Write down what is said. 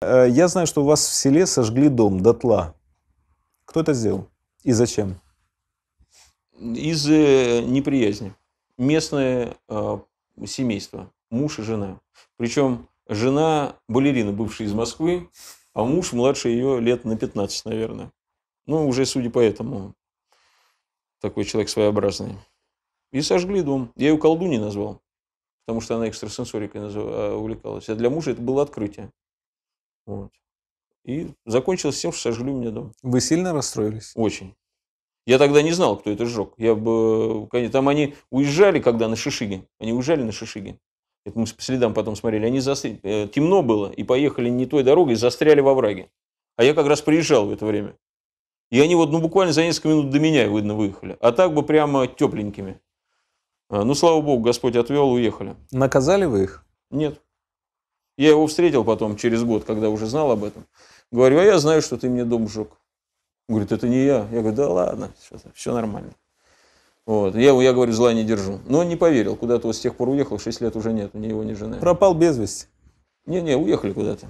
Э, я знаю, что у вас в селе сожгли дом дотла. Кто это сделал и зачем? Из э, неприязни. Местное э, семейство. Муж и жена. Причем жена балерина, бывшая из Москвы, а муж младше ее лет на 15, наверное. Ну, уже, судя по этому, такой человек своеобразный. И сожгли дом. Я ее колдуней назвал, потому что она экстрасенсорикой назыв... Э, увлекалась. А для мужа это было открытие. Вот. И закончилось тем, что сожгли у меня дом. Вы сильно расстроились? Очень. Я тогда не знал, кто это сжег. Я бы... Там они уезжали, когда на Шишиге. Они уезжали на Шишиге. Это мы по следам потом смотрели. Они застряли. Э, темно было, и поехали не той дорогой, застряли во враге. А я как раз приезжал в это время. И они вот ну, буквально за несколько минут до меня, видно, выехали. А так бы прямо тепленькими. А, ну, слава богу, Господь отвел, уехали. Наказали вы их? Нет. Я его встретил потом через год, когда уже знал об этом. Говорю, а я знаю, что ты мне дом сжег. Он говорит, это не я. Я говорю, да ладно, все нормально. Вот. Я я говорю, зла не держу. Но он не поверил, куда-то вот с тех пор уехал, 6 лет уже нет, у его не жена. Пропал без вести? Не-не, уехали куда-то.